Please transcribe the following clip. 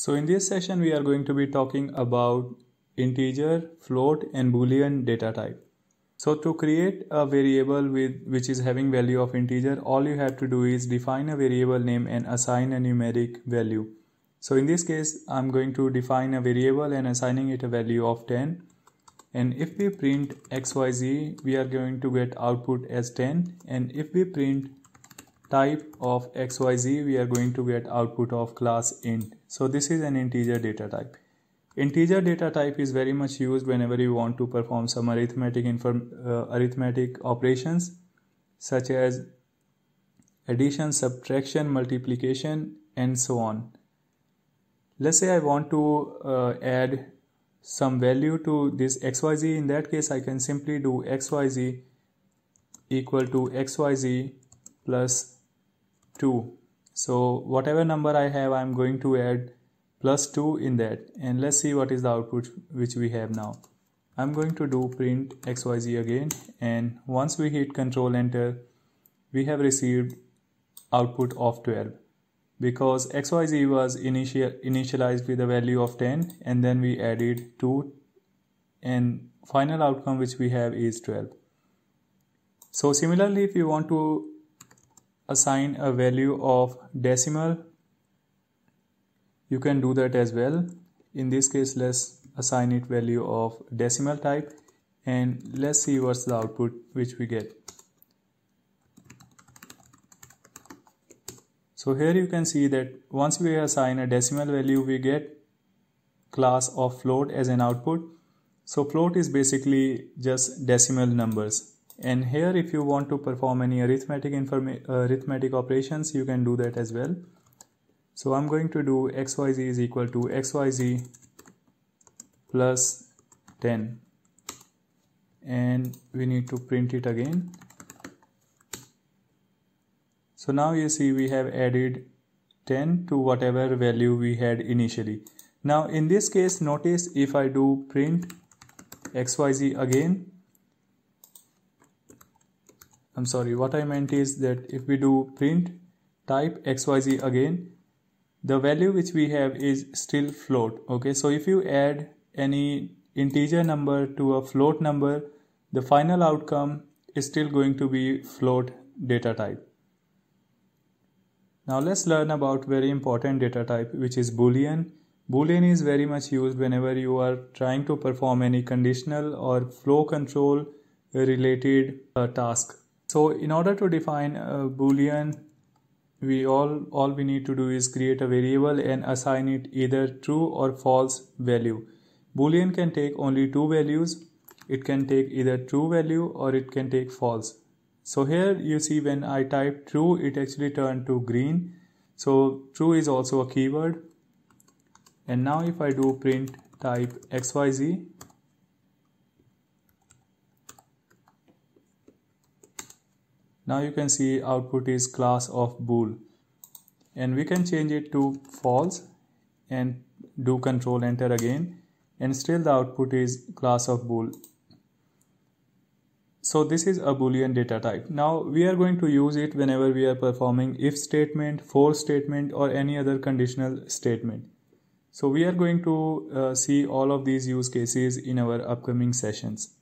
So in this session we are going to be talking about integer, float and boolean data type. So to create a variable with which is having value of integer all you have to do is define a variable name and assign a numeric value. So in this case I'm going to define a variable and assigning it a value of 10 and if we print xyz we are going to get output as 10 and if we print type of xyz we are going to get output of class int so this is an integer data type integer data type is very much used whenever you want to perform some arithmetic inform, uh, arithmetic operations such as addition subtraction multiplication and so on let's say i want to uh, add some value to this xyz in that case i can simply do xyz equal to xyz plus 2 so whatever number I have I'm going to add plus 2 in that and let's see what is the output which we have now I'm going to do print xyz again and once we hit control enter we have received output of 12 because xyz was initial, initialized with a value of 10 and then we added 2 and final outcome which we have is 12 so similarly if you want to assign a value of decimal you can do that as well in this case let's assign it value of decimal type and let's see what's the output which we get so here you can see that once we assign a decimal value we get class of float as an output so float is basically just decimal numbers and here if you want to perform any arithmetic uh, arithmetic operations you can do that as well so I'm going to do xyz is equal to xyz plus 10 and we need to print it again so now you see we have added 10 to whatever value we had initially now in this case notice if I do print xyz again I'm sorry, what I meant is that if we do print type xyz again, the value which we have is still float. Okay, so if you add any integer number to a float number, the final outcome is still going to be float data type. Now let's learn about very important data type which is boolean. Boolean is very much used whenever you are trying to perform any conditional or flow control related uh, task so in order to define a boolean we all all we need to do is create a variable and assign it either true or false value boolean can take only two values it can take either true value or it can take false so here you see when i type true it actually turned to green so true is also a keyword and now if i do print type xyz now you can see output is class of bool and we can change it to false and do control enter again and still the output is class of bool so this is a boolean data type now we are going to use it whenever we are performing if statement for statement or any other conditional statement so we are going to uh, see all of these use cases in our upcoming sessions